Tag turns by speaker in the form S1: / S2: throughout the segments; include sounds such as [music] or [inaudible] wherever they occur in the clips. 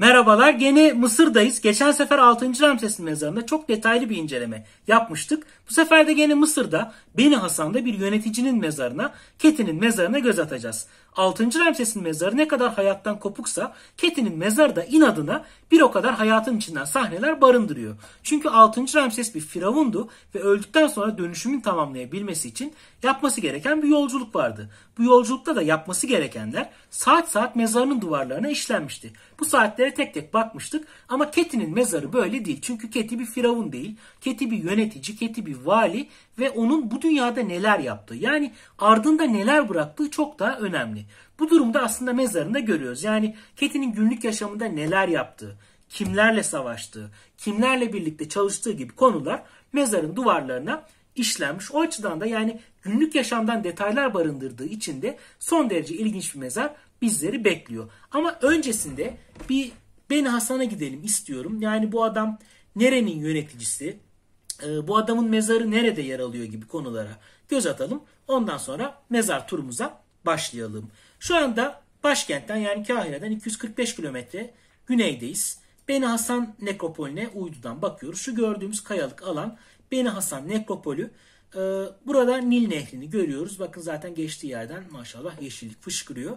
S1: Merhabalar gene Mısır'dayız. Geçen sefer 6. Ramses'in mezarında çok detaylı bir inceleme yapmıştık. Bu sefer de gene Mısır'da Beni Hasan'da bir yöneticinin mezarına, Ketin'in mezarına göz atacağız. 6. Ramses'in mezarı ne kadar hayattan kopuksa Keti'nin mezarı da inadına bir o kadar hayatın içinden sahneler barındırıyor. Çünkü 6. Ramses bir firavundu ve öldükten sonra dönüşümün tamamlayabilmesi için yapması gereken bir yolculuk vardı. Bu yolculukta da yapması gerekenler saat saat mezarının duvarlarına işlenmişti. Bu saatlere tek tek bakmıştık ama Keti'nin mezarı böyle değil. Çünkü Keti bir firavun değil. Keti bir yönetici, Keti bir vali ve onun bu dünyada neler yaptığı yani ardında neler bıraktığı çok daha önemli. Bu durumda aslında mezarında görüyoruz. Yani Keti'nin günlük yaşamında neler yaptığı, kimlerle savaştığı, kimlerle birlikte çalıştığı gibi konular mezarın duvarlarına işlenmiş. O açıdan da yani günlük yaşamdan detaylar barındırdığı için de son derece ilginç bir mezar bizleri bekliyor. Ama öncesinde bir Beni Hasan'a gidelim istiyorum. Yani bu adam nerenin yöneticisi? e, bu adamın mezarı nerede yer alıyor gibi konulara göz atalım. Ondan sonra mezar turumuza başlayalım. Şu anda başkentten yani Kahire'den 245 kilometre güneydeyiz. Beni Hasan nekropolüne uydudan bakıyoruz. Şu gördüğümüz kayalık alan Beni Hasan nekropolü. Ee, burada Nil nehrini görüyoruz. Bakın zaten geçtiği yerden maşallah yeşillik fışkırıyor.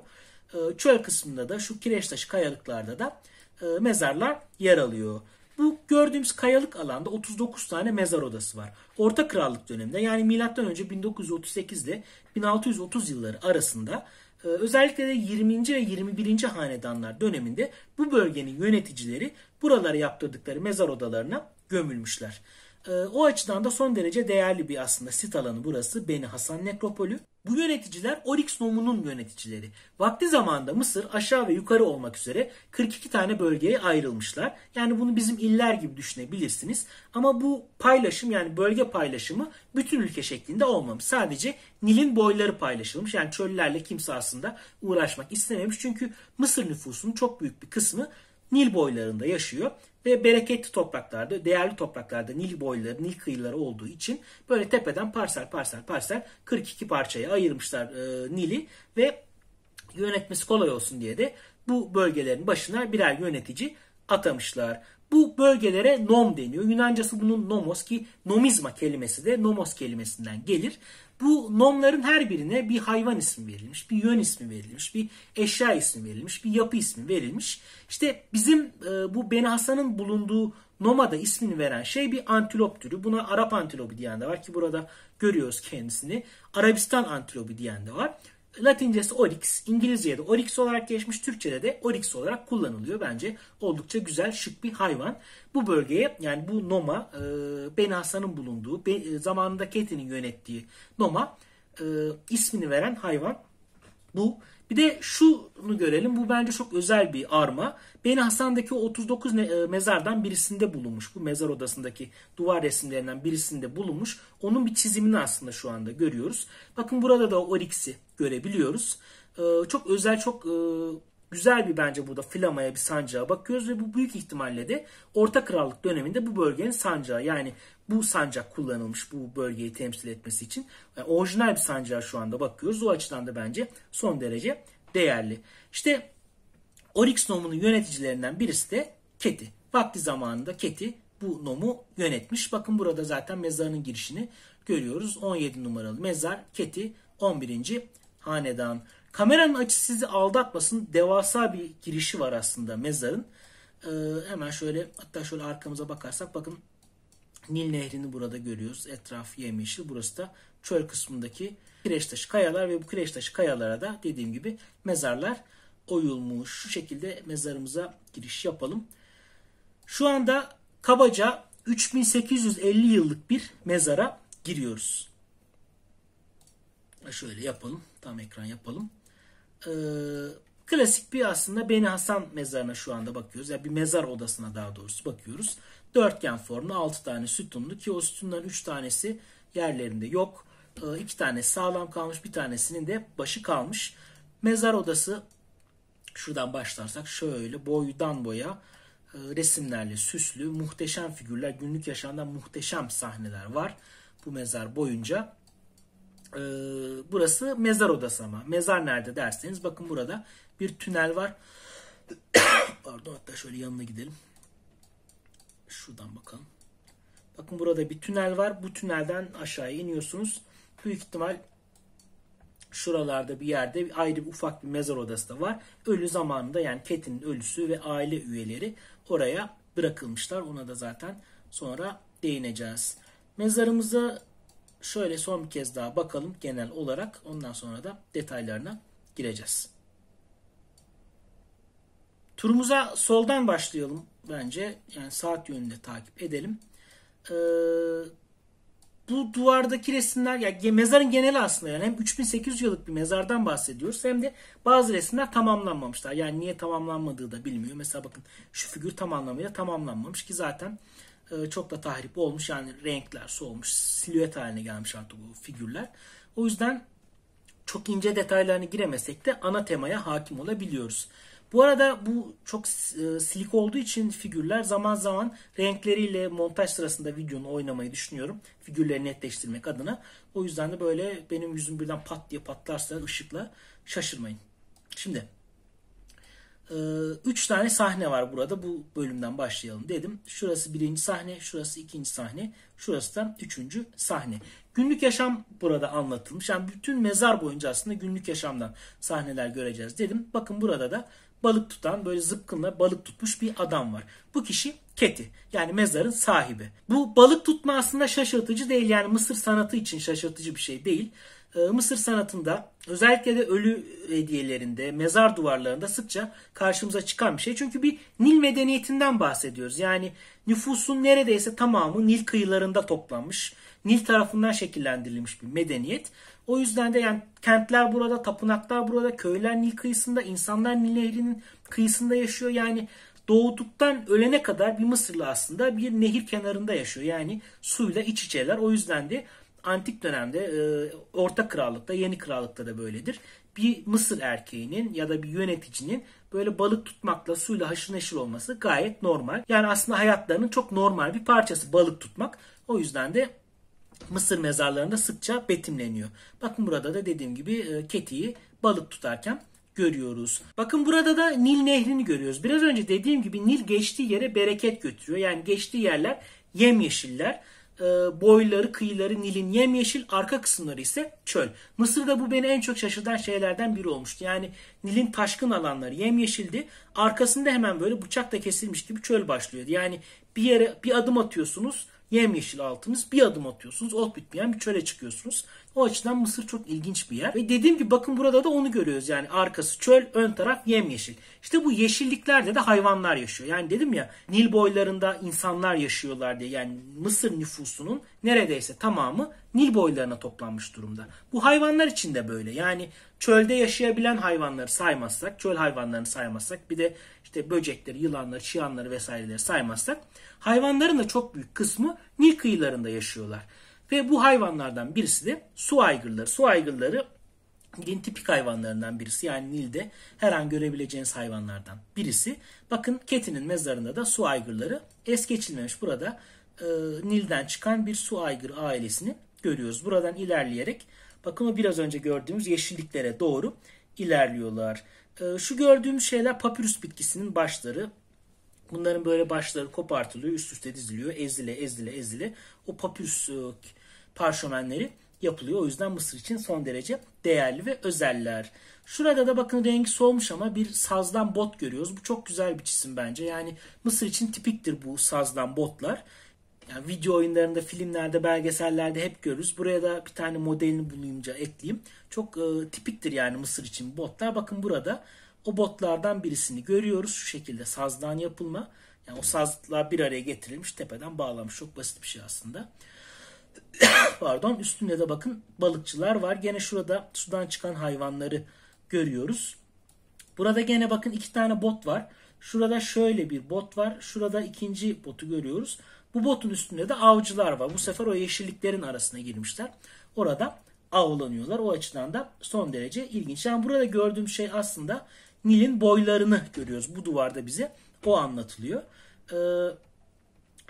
S1: Ee, çöl kısmında da şu kireç taşı kayalıklarda da e, mezarlar yer alıyor. Bu gördüğümüz kayalık alanda 39 tane mezar odası var. Orta Krallık döneminde yani milattan önce 1938 ile 1630 yılları arasında e, özellikle de 20. ve 21. hanedanlar döneminde bu bölgenin yöneticileri buralara yaptırdıkları mezar odalarına gömülmüşler. Ee, o açıdan da son derece değerli bir aslında sit alanı burası Beni Hasan Nekropolü. Bu yöneticiler Oryx Nomu'nun yöneticileri. Vakti zamanda Mısır aşağı ve yukarı olmak üzere 42 tane bölgeye ayrılmışlar. Yani bunu bizim iller gibi düşünebilirsiniz. Ama bu paylaşım yani bölge paylaşımı bütün ülke şeklinde olmamış. Sadece Nil'in boyları paylaşılmış. Yani çöllerle kimse aslında uğraşmak istememiş. Çünkü Mısır nüfusunun çok büyük bir kısmı Nil boylarında yaşıyor ve bereketli topraklarda, değerli topraklarda Nil boyları, Nil kıyıları olduğu için böyle tepeden parsel parsel parsel 42 parçaya ayırmışlar e, Nil'i ve yönetmesi kolay olsun diye de bu bölgelerin başına birer yönetici atamışlar. Bu bölgelere nom deniyor. Yunancası bunun nomos ki nomizma kelimesi de nomos kelimesinden gelir. Bu nomların her birine bir hayvan ismi verilmiş, bir yön ismi verilmiş, bir eşya ismi verilmiş, bir yapı ismi verilmiş. İşte bizim e, bu Ben Hasan'ın bulunduğu nomada ismini veren şey bir antilop türü. Buna Arap antilopu diyen de var ki burada görüyoruz kendisini. Arabistan antilopu diyen de var. Latincesi Oryx, İngilizce'de Oryx olarak geçmiş, Türkçe'de de Oryx olarak kullanılıyor. Bence oldukça güzel, şık bir hayvan. Bu bölgeye yani bu Noma, e, Ben Hasan'ın bulunduğu, e, zamanında Keti'nin yönettiği Noma e, ismini veren hayvan. Bu bir de şunu görelim. Bu bence çok özel bir arma. Beni Hasan'daki 39 e, mezardan birisinde bulunmuş. Bu mezar odasındaki duvar resimlerinden birisinde bulunmuş. Onun bir çizimini aslında şu anda görüyoruz. Bakın burada da Oryx'i görebiliyoruz. E, çok özel, çok e, güzel bir bence burada Flama'ya bir sancağa bakıyoruz ve bu büyük ihtimalle de Orta Krallık döneminde bu bölgenin sancağı yani bu sancak kullanılmış bu bölgeyi temsil etmesi için yani orijinal bir sancağa şu anda bakıyoruz. O açıdan da bence son derece değerli. İşte Oryx nomunun yöneticilerinden birisi de Keti. Vakti zamanında Keti bu nomu yönetmiş. Bakın burada zaten mezarının girişini görüyoruz. 17 numaralı mezar Keti 11. hanedan. Kameranın açısı sizi aldatmasın. Devasa bir girişi var aslında mezarın. Ee, hemen şöyle hatta şöyle arkamıza bakarsak bakın Nil Nehri'ni burada görüyoruz. Etraf yemyeşil. Burası da çöl kısmındaki kireç taşı kayalar ve bu kireç taşı kayalara da dediğim gibi mezarlar oyulmuş. Şu şekilde mezarımıza giriş yapalım. Şu anda kabaca 3850 yıllık bir mezara giriyoruz. Şöyle yapalım. Tam ekran yapalım e, klasik bir aslında Beni Hasan mezarına şu anda bakıyoruz. Yani bir mezar odasına daha doğrusu bakıyoruz. Dörtgen formlu 6 tane sütunlu ki o sütunların 3 tanesi yerlerinde yok. Ee, iki tane sağlam kalmış bir tanesinin de başı kalmış. Mezar odası şuradan başlarsak şöyle boydan boya e, resimlerle süslü muhteşem figürler günlük yaşamdan muhteşem sahneler var bu mezar boyunca e, burası mezar odası ama. Mezar nerede derseniz bakın burada bir tünel var. [coughs] Pardon hatta şöyle yanına gidelim. Şuradan bakalım. Bakın burada bir tünel var. Bu tünelden aşağıya iniyorsunuz. Büyük ihtimal şuralarda bir yerde ayrı bir ufak bir mezar odası da var. Ölü zamanında yani Ketin'in ölüsü ve aile üyeleri oraya bırakılmışlar. Ona da zaten sonra değineceğiz. Mezarımızı şöyle son bir kez daha bakalım genel olarak. Ondan sonra da detaylarına gireceğiz. Turumuza soldan başlayalım bence. Yani saat yönünde takip edelim. Ee, bu duvardaki resimler yani mezarın geneli aslında yani hem 3800 yıllık bir mezardan bahsediyoruz hem de bazı resimler tamamlanmamışlar. Yani niye tamamlanmadığı da bilmiyor. Mesela bakın şu figür tam anlamıyla tamamlanmamış ki zaten ee, çok da tahrip olmuş. Yani renkler soğumuş, silüet haline gelmiş artık bu figürler. O yüzden çok ince detaylarını giremesek de ana temaya hakim olabiliyoruz. Bu arada bu çok e, silik olduğu için figürler zaman zaman renkleriyle montaj sırasında videonun oynamayı düşünüyorum. Figürleri netleştirmek adına. O yüzden de böyle benim yüzüm birden pat diye patlarsa ışıkla şaşırmayın. Şimdi 3 ee, tane sahne var burada. Bu bölümden başlayalım dedim. Şurası birinci sahne, şurası ikinci sahne, şurası da üçüncü sahne. Günlük yaşam burada anlatılmış. Yani bütün mezar boyunca aslında günlük yaşamdan sahneler göreceğiz dedim. Bakın burada da balık tutan böyle zıpkınla balık tutmuş bir adam var. Bu kişi Keti yani mezarın sahibi. Bu balık tutma aslında şaşırtıcı değil yani Mısır sanatı için şaşırtıcı bir şey değil. E, Mısır sanatında özellikle de ölü hediyelerinde, mezar duvarlarında sıkça karşımıza çıkan bir şey. Çünkü bir Nil medeniyetinden bahsediyoruz. Yani nüfusun neredeyse tamamı Nil kıyılarında toplanmış, Nil tarafından şekillendirilmiş bir medeniyet. O yüzden de yani kentler burada, tapınaklar burada, köyler Nil kıyısında, insanlar Nil nehrinin kıyısında yaşıyor. Yani doğduktan ölene kadar bir Mısırlı aslında bir nehir kenarında yaşıyor. Yani suyla iç içeler. O yüzden de antik dönemde e, Orta Krallık'ta, Yeni Krallık'ta da böyledir. Bir Mısır erkeğinin ya da bir yöneticinin böyle balık tutmakla suyla haşır neşir olması gayet normal. Yani aslında hayatlarının çok normal bir parçası balık tutmak. O yüzden de Mısır mezarlarında sıkça betimleniyor. Bakın burada da dediğim gibi e, Keti'yi balık tutarken görüyoruz. Bakın burada da Nil nehrini görüyoruz. Biraz önce dediğim gibi Nil geçtiği yere bereket götürüyor. Yani geçtiği yerler yemyeşiller. E, boyları, kıyıları Nil'in yemyeşil, arka kısımları ise çöl. Mısır'da bu beni en çok şaşırtan şeylerden biri olmuştu. Yani Nil'in taşkın alanları yemyeşildi. Arkasında hemen böyle bıçakla kesilmiş gibi çöl başlıyordu. Yani bir yere bir adım atıyorsunuz yemyeşil altınız. Bir adım atıyorsunuz ot bitmeyen bir çöle çıkıyorsunuz. O açıdan Mısır çok ilginç bir yer. Ve dediğim gibi bakın burada da onu görüyoruz. Yani arkası çöl, ön taraf yemyeşil. İşte bu yeşilliklerde de hayvanlar yaşıyor. Yani dedim ya Nil boylarında insanlar yaşıyorlar diye. Yani Mısır nüfusunun neredeyse tamamı Nil boylarına toplanmış durumda. Bu hayvanlar için de böyle. Yani çölde yaşayabilen hayvanları saymazsak, çöl hayvanlarını saymazsak bir de işte böcekleri, yılanları, çıyanları vesaireleri saymazsak hayvanların da çok büyük kısmı Nil kıyılarında yaşıyorlar. Ve bu hayvanlardan birisi de su aygırları. Su aygırları Nil'in tipik hayvanlarından birisi. Yani Nil'de her an görebileceğiniz hayvanlardan birisi. Bakın Keti'nin mezarında da su aygırları es geçilmemiş. Burada e, Nil'den çıkan bir su aygır ailesini görüyoruz. Buradan ilerleyerek bakın o biraz önce gördüğümüz yeşilliklere doğru ilerliyorlar. E, şu gördüğümüz şeyler papyrus bitkisinin başları. Bunların böyle başları kopartılıyor, üst üste diziliyor, ezile ezile ezile. O papyrus e, parşömenleri yapılıyor. O yüzden Mısır için son derece değerli ve özeller. Şurada da bakın rengi solmuş ama bir sazdan bot görüyoruz. Bu çok güzel bir çizim bence. Yani Mısır için tipiktir bu sazdan botlar. Yani video oyunlarında, filmlerde, belgesellerde hep görürüz. Buraya da bir tane modelini bulunca ekleyeyim. Çok e, tipiktir yani Mısır için botlar. Bakın burada o botlardan birisini görüyoruz. Şu şekilde sazdan yapılma. Yani o sazlar bir araya getirilmiş, tepeden bağlamış. Çok basit bir şey aslında. [coughs] Pardon üstünde de bakın balıkçılar var. Gene şurada sudan çıkan hayvanları görüyoruz. Burada gene bakın iki tane bot var. Şurada şöyle bir bot var. Şurada ikinci botu görüyoruz. Bu botun üstünde de avcılar var. Bu sefer o yeşilliklerin arasına girmişler. Orada avlanıyorlar. O açıdan da son derece ilginç. Yani burada gördüğüm şey aslında Nil'in boylarını görüyoruz. Bu duvarda bize o anlatılıyor. Ee,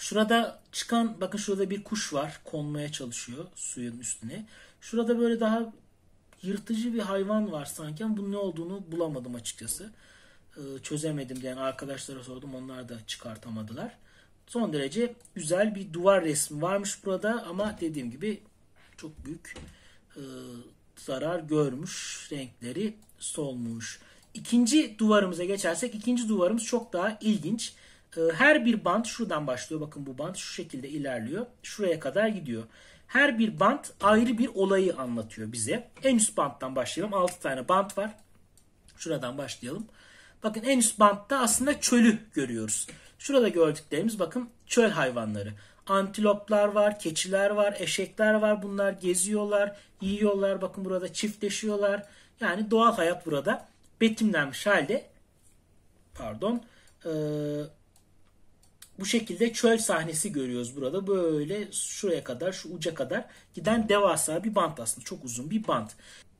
S1: Şurada çıkan bakın şurada bir kuş var konmaya çalışıyor suyun üstüne. Şurada böyle daha yırtıcı bir hayvan var sanki ama bunun ne olduğunu bulamadım açıkçası. Ee, çözemedim yani arkadaşlara sordum onlar da çıkartamadılar. Son derece güzel bir duvar resmi varmış burada ama dediğim gibi çok büyük e, zarar görmüş. Renkleri solmuş. İkinci duvarımıza geçersek ikinci duvarımız çok daha ilginç. Ee, her bir bant şuradan başlıyor. Bakın bu bant şu şekilde ilerliyor. Şuraya kadar gidiyor. Her bir bant ayrı bir olayı anlatıyor bize. En üst banttan başlayalım. 6 tane bant var. Şuradan başlayalım. Bakın en üst bantta aslında çölü görüyoruz. Şurada gördüklerimiz bakın çöl hayvanları. Antiloplar var, keçiler var, eşekler var. Bunlar geziyorlar, yiyorlar. Bakın burada çiftleşiyorlar. Yani doğal hayat burada betimlenmiş halde pardon e, bu şekilde çöl sahnesi görüyoruz burada. Böyle şuraya kadar, şu uca kadar giden devasa bir bant aslında. Çok uzun bir bant.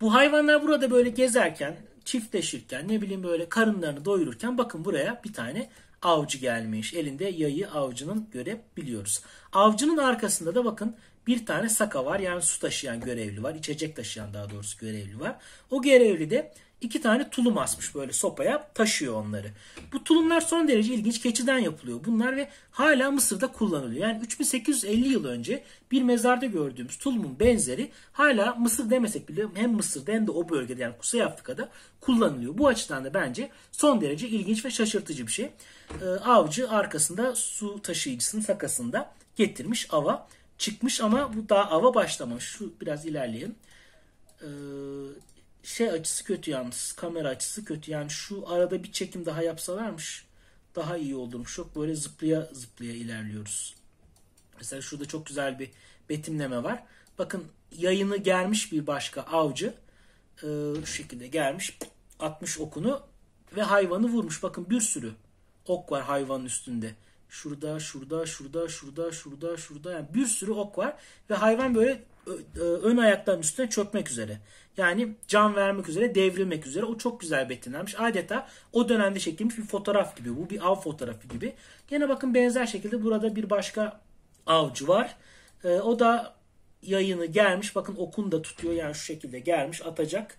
S1: Bu hayvanlar burada böyle gezerken, çiftleşirken, ne bileyim böyle karınlarını doyururken bakın buraya bir tane avcı gelmiş. Elinde yayı avcının görebiliyoruz. Avcının arkasında da bakın bir tane saka var. Yani su taşıyan görevli var. içecek taşıyan daha doğrusu görevli var. O görevli de iki tane tulum asmış böyle sopaya taşıyor onları. Bu tulumlar son derece ilginç keçiden yapılıyor bunlar ve hala Mısır'da kullanılıyor. Yani 3850 yıl önce bir mezarda gördüğümüz tulumun benzeri hala Mısır demesek bile hem Mısır'da hem de o bölgede yani Kuzey Afrika'da kullanılıyor. Bu açıdan da bence son derece ilginç ve şaşırtıcı bir şey. Ee, avcı arkasında su taşıyıcısının sakasında getirmiş ava çıkmış ama bu daha ava başlamamış. Şu biraz ilerleyelim. Ee, şey açısı kötü yalnız. Kamera açısı kötü. Yani şu arada bir çekim daha yapsalarmış daha iyi olurmuş. Çok böyle zıplaya zıplaya ilerliyoruz. Mesela şurada çok güzel bir betimleme var. Bakın yayını germiş bir başka avcı. Ee, şu şekilde germiş. Atmış okunu ve hayvanı vurmuş. Bakın bir sürü ok var hayvanın üstünde. Şurada, şurada, şurada, şurada, şurada, şurada. Yani bir sürü ok var ve hayvan böyle ön ayaklarının üstüne çökmek üzere. Yani can vermek üzere, devrilmek üzere. O çok güzel betimlenmiş. Adeta o dönemde çekilmiş bir fotoğraf gibi. Bu bir av fotoğrafı gibi. Gene bakın benzer şekilde burada bir başka avcı var. E, o da yayını gelmiş. Bakın okun da tutuyor. Yani şu şekilde gelmiş atacak.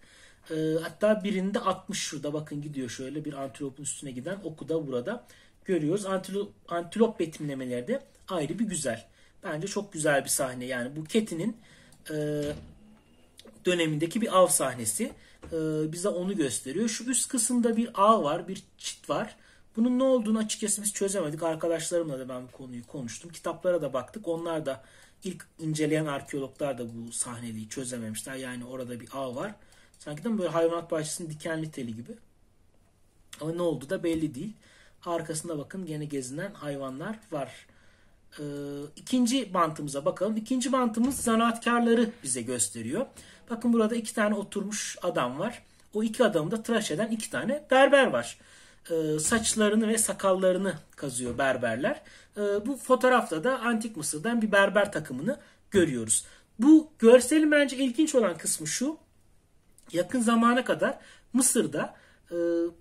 S1: E, hatta birinde atmış şurada. Bakın gidiyor şöyle bir antilopun üstüne giden oku da burada görüyoruz. Antilop, antilop betimlemeleri de ayrı bir güzel. Bence çok güzel bir sahne. Yani bu Ketin'in e, dönemindeki bir av sahnesi. E, bize onu gösteriyor. Şu üst kısımda bir ağ var, bir çit var. Bunun ne olduğunu açıkçası biz çözemedik. Arkadaşlarımla da ben bu konuyu konuştum. Kitaplara da baktık. Onlar da ilk inceleyen arkeologlar da bu sahneliği çözememişler. Yani orada bir ağ var. Sanki de böyle hayvanat bahçesinin dikenli teli gibi. Ama ne oldu da belli değil. Arkasında bakın gene gezinen hayvanlar var e, ikinci bantımıza bakalım. İkinci bantımız zanaatkarları bize gösteriyor. Bakın burada iki tane oturmuş adam var. O iki adamı da tıraş eden iki tane berber var. E, saçlarını ve sakallarını kazıyor berberler. E, bu fotoğrafta da Antik Mısır'dan bir berber takımını görüyoruz. Bu görselin bence ilginç olan kısmı şu. Yakın zamana kadar Mısır'da e,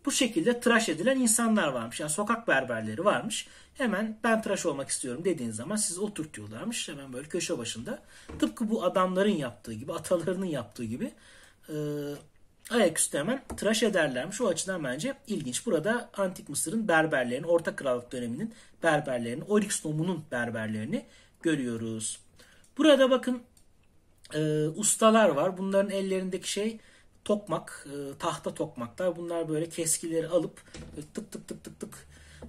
S1: bu şekilde tıraş edilen insanlar varmış. Yani sokak berberleri varmış. Hemen ben tıraş olmak istiyorum dediğin zaman sizi oturtuyorlarmış. Hemen böyle köşe başında. Tıpkı bu adamların yaptığı gibi, atalarının yaptığı gibi e, ayaküstü hemen tıraş ederlermiş. O açıdan bence ilginç. Burada Antik Mısır'ın berberlerini, Orta Krallık döneminin berberlerini, Oryx Nomu'nun berberlerini görüyoruz. Burada bakın e, ustalar var. Bunların ellerindeki şey tokmak, e, tahta tokmaklar. Bunlar böyle keskileri alıp e, tık tık tık tık tık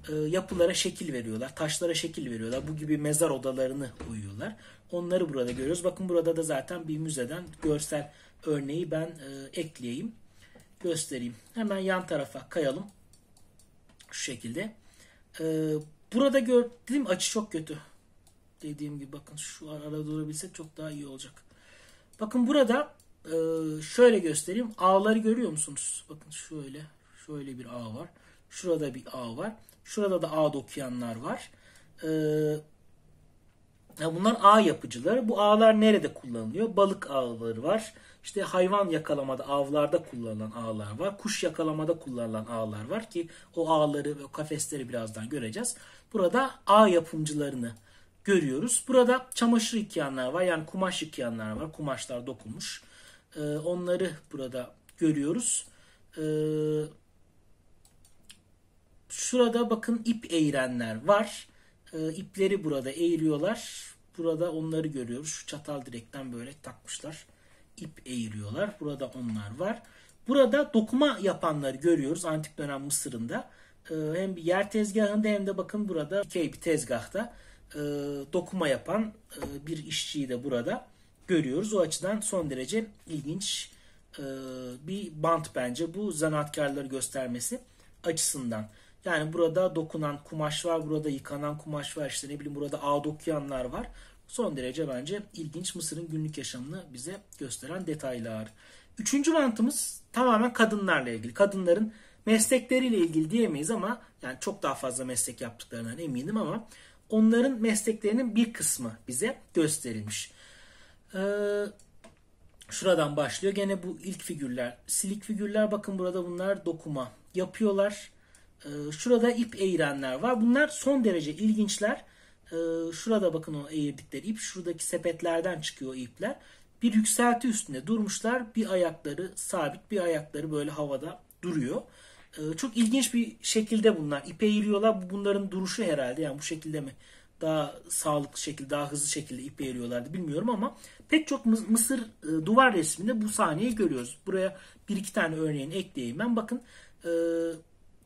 S1: e, yapılara şekil veriyorlar. Taşlara şekil veriyorlar. Bu gibi mezar odalarını uyuyorlar. Onları burada görüyoruz. Bakın burada da zaten bir müzeden görsel örneği ben e, ekleyeyim. Göstereyim. Hemen yan tarafa kayalım. Şu şekilde. E, burada gör, açı çok kötü. Dediğim gibi bakın şu arada durabilsek çok daha iyi olacak. Bakın burada ee, şöyle göstereyim. Ağları görüyor musunuz? Bakın şöyle. Şöyle bir ağ var. Şurada bir ağ var. Şurada da ağ dokuyanlar var. Ee, bunlar ağ yapıcıları. Bu ağlar nerede kullanılıyor? Balık ağları var. İşte hayvan yakalamada, avlarda kullanılan ağlar var. Kuş yakalamada kullanılan ağlar var ki o ağları ve kafesleri birazdan göreceğiz. Burada ağ yapımcılarını görüyoruz. Burada çamaşır yıkayanlar var. Yani kumaş yıkayanlar var. Kumaşlar dokunmuş. E, onları burada görüyoruz. E, şurada bakın ip eğirenler var. E, ipleri burada eğiriyorlar. Burada onları görüyoruz. Şu çatal direkten böyle takmışlar. İp eğiriyorlar. Burada onlar var. Burada dokuma yapanları görüyoruz antik dönem Mısır'ında. E, hem bir yer tezgahında hem de bakın burada dikey bir tezgahta e, dokuma yapan e, bir işçiyi de burada görüyoruz. O açıdan son derece ilginç e, bir bant bence bu zanaatkarları göstermesi açısından. Yani burada dokunan kumaş var, burada yıkanan kumaş var, işte ne bileyim burada ağ dokuyanlar var. Son derece bence ilginç Mısır'ın günlük yaşamını bize gösteren detaylar. Üçüncü bantımız tamamen kadınlarla ilgili. Kadınların meslekleriyle ilgili diyemeyiz ama yani çok daha fazla meslek yaptıklarından eminim ama onların mesleklerinin bir kısmı bize gösterilmiş. Ee, şuradan başlıyor. Gene bu ilk figürler. Silik figürler bakın burada bunlar dokuma yapıyorlar. Ee, şurada ip eğirenler var. Bunlar son derece ilginçler. Ee, şurada bakın o eğirdikleri ip. Şuradaki sepetlerden çıkıyor ipler. Bir yükselti üstünde durmuşlar. Bir ayakları sabit bir ayakları böyle havada duruyor. çok ilginç bir şekilde bunlar. İpe eğiliyorlar. Bunların duruşu herhalde yani bu şekilde mi daha sağlıklı şekilde, daha hızlı şekilde ipe eriyorlardı bilmiyorum ama pek çok Mısır e, duvar resminde bu sahneyi görüyoruz. Buraya bir iki tane örneğini ekleyeyim ben. Bakın e,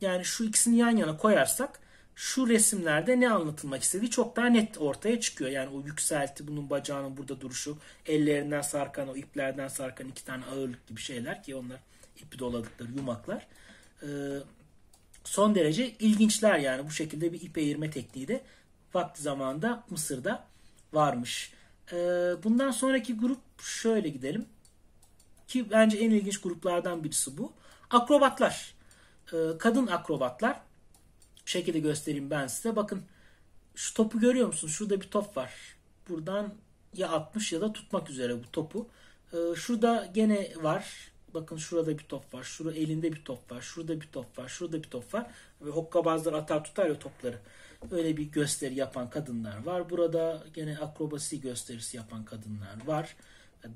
S1: yani şu ikisini yan yana koyarsak şu resimlerde ne anlatılmak istediği çok daha net ortaya çıkıyor. Yani o yükselti, bunun bacağının burada duruşu, ellerinden sarkan, o iplerden sarkan iki tane ağırlık gibi şeyler ki onlar ipi doladıkları yumaklar. E, son derece ilginçler yani bu şekilde bir ip eğirme tekniği de vakti zamanında Mısır'da varmış. Ee, bundan sonraki grup şöyle gidelim. Ki bence en ilginç gruplardan birisi bu. Akrobatlar. Ee, kadın akrobatlar. Bu şekilde göstereyim ben size. Bakın şu topu görüyor musunuz? Şurada bir top var. Buradan ya atmış ya da tutmak üzere bu topu. Ee, şurada gene var. Bakın şurada bir top var. Şurada elinde bir top var. Şurada bir top var. Şurada bir top var. Ve hokkabazlar atar tutar ya topları. Öyle bir gösteri yapan kadınlar var. Burada gene akrobasi gösterisi yapan kadınlar var.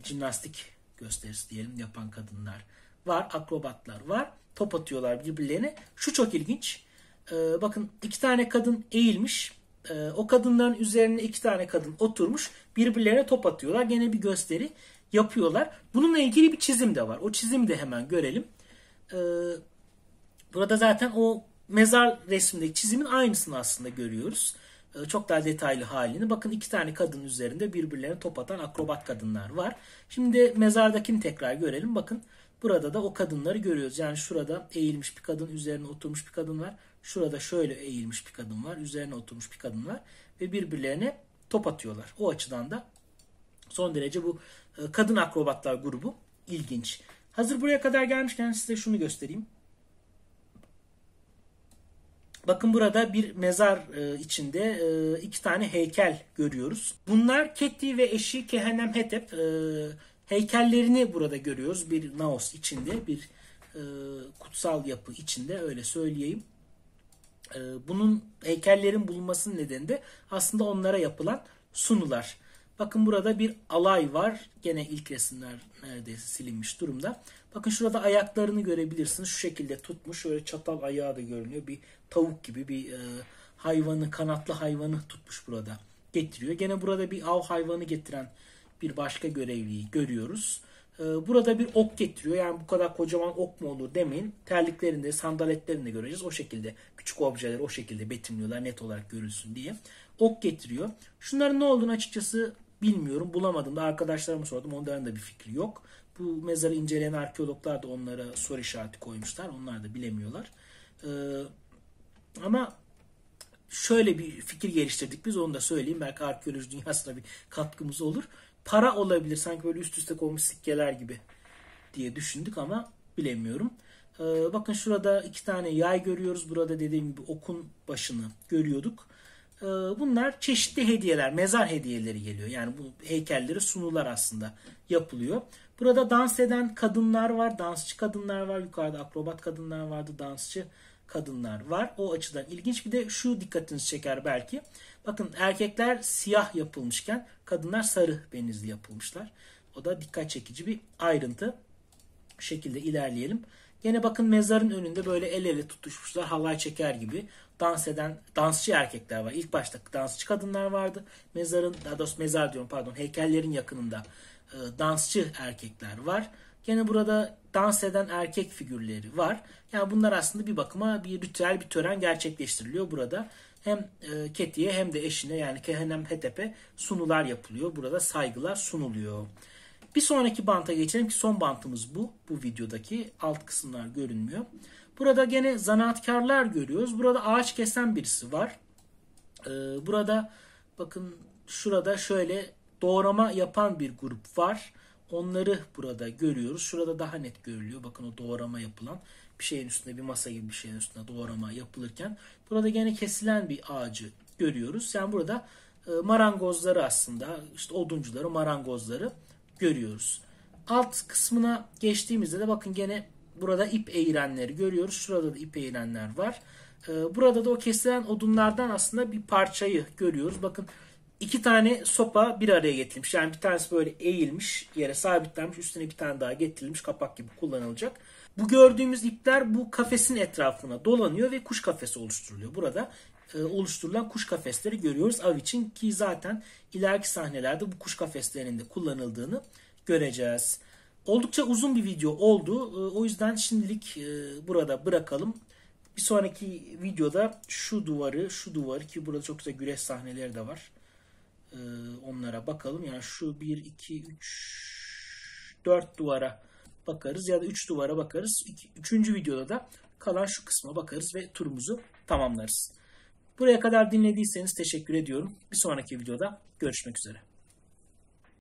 S1: Cimnastik gösterisi diyelim yapan kadınlar var. Akrobatlar var. Top atıyorlar birbirlerine. Şu çok ilginç. Ee, bakın iki tane kadın eğilmiş. Ee, o kadınların üzerine iki tane kadın oturmuş. Birbirlerine top atıyorlar. Gene bir gösteri yapıyorlar. Bununla ilgili bir çizim de var. O çizimi de hemen görelim. Ee, burada zaten o mezar resmindeki çizimin aynısını aslında görüyoruz. Ee, çok daha detaylı halini. Bakın iki tane kadın üzerinde birbirlerine top atan akrobat kadınlar var. Şimdi mezardakini tekrar görelim. Bakın burada da o kadınları görüyoruz. Yani şurada eğilmiş bir kadın, üzerine oturmuş bir kadın var. Şurada şöyle eğilmiş bir kadın var, üzerine oturmuş bir kadın var. Ve birbirlerine top atıyorlar. O açıdan da son derece bu e, kadın akrobatlar grubu ilginç. Hazır buraya kadar gelmişken size şunu göstereyim. Bakın burada bir mezar e, içinde e, iki tane heykel görüyoruz. Bunlar Ketti ve eşi Kehenemhetep e, heykellerini burada görüyoruz. Bir naos içinde, bir kutsal yapı içinde öyle söyleyeyim. Bunun heykellerin bulunmasının nedeni de aslında onlara yapılan sunular. Bakın burada bir alay var. Gene ilk resimler neredeyse silinmiş durumda. Bakın şurada ayaklarını görebilirsiniz. Şu şekilde tutmuş. Şöyle çatal ayağı da görünüyor. Bir tavuk gibi bir e, hayvanı, kanatlı hayvanı tutmuş burada. Getiriyor. Gene burada bir av hayvanı getiren bir başka görevliyi görüyoruz. E, burada bir ok getiriyor. Yani bu kadar kocaman ok mu olur demeyin. Terliklerinde, sandaletlerinde göreceğiz. O şekilde küçük objeleri o şekilde betimliyorlar net olarak görülsün diye. Ok getiriyor. Şunların ne olduğunu açıkçası Bilmiyorum bulamadım da arkadaşlarıma sordum onların da bir fikri yok. Bu mezarı inceleyen arkeologlar da onlara soru işareti koymuşlar. Onlar da bilemiyorlar. Ee, ama şöyle bir fikir geliştirdik biz onu da söyleyeyim. Belki arkeoloji dünyasına bir katkımız olur. Para olabilir sanki böyle üst üste konmuş sikkeler gibi diye düşündük ama bilemiyorum. Ee, bakın şurada iki tane yay görüyoruz. Burada dediğim gibi okun başını görüyorduk. Ee, bunlar çeşitli hediyeler, mezar hediyeleri geliyor. Yani bu heykelleri sunular aslında yapılıyor. Burada dans eden kadınlar var, dansçı kadınlar var. Yukarıda akrobat kadınlar vardı, dansçı kadınlar var. O açıdan ilginç. Bir de şu dikkatinizi çeker belki. Bakın erkekler siyah yapılmışken kadınlar sarı benizli yapılmışlar. O da dikkat çekici bir ayrıntı. Şu şekilde ilerleyelim. Yine bakın mezarın önünde böyle el ele tutuşmuşlar halay çeker gibi dans eden dansçı erkekler var. İlk başta dansçı kadınlar vardı. Mezarın daha doğrusu mezar diyorum pardon heykellerin yakınında e, dansçı erkekler var. Yine burada dans eden erkek figürleri var. Yani bunlar aslında bir bakıma bir ritüel bir tören gerçekleştiriliyor burada. Hem e, Keti'ye hem de eşine yani Kehenem Hetep'e sunular yapılıyor. Burada saygılar sunuluyor. Bir sonraki banta geçelim ki son bantımız bu. Bu videodaki alt kısımlar görünmüyor. Burada gene zanaatkarlar görüyoruz. Burada ağaç kesen birisi var. Ee, burada bakın şurada şöyle doğrama yapan bir grup var. Onları burada görüyoruz. Şurada daha net görülüyor. Bakın o doğrama yapılan bir şeyin üstünde bir masa gibi bir şeyin üstünde doğrama yapılırken burada gene kesilen bir ağacı görüyoruz. Yani burada e, marangozları aslında işte oduncuları marangozları görüyoruz. Alt kısmına geçtiğimizde de bakın gene burada ip eğirenleri görüyoruz. Şurada da ip eğirenler var. Ee, burada da o kesilen odunlardan aslında bir parçayı görüyoruz. Bakın iki tane sopa bir araya getirilmiş. Yani bir tanesi böyle eğilmiş yere sabitlenmiş. Üstüne bir tane daha getirilmiş kapak gibi kullanılacak. Bu gördüğümüz ipler bu kafesin etrafına dolanıyor ve kuş kafesi oluşturuluyor. Burada e, oluşturulan kuş kafesleri görüyoruz av için ki zaten ileriki sahnelerde bu kuş kafeslerinde kullanıldığını göreceğiz. Oldukça uzun bir video oldu. E, o yüzden şimdilik e, burada bırakalım. Bir sonraki videoda şu duvarı, şu duvarı ki burada çok güzel güreş sahneleri de var. onlara bakalım. Yani şu 1, 2, 3, 4 duvara bakarız ya da 3 duvara bakarız. 3. videoda da kalan şu kısma bakarız ve turumuzu tamamlarız. Buraya kadar dinlediyseniz teşekkür ediyorum. Bir sonraki videoda görüşmek üzere.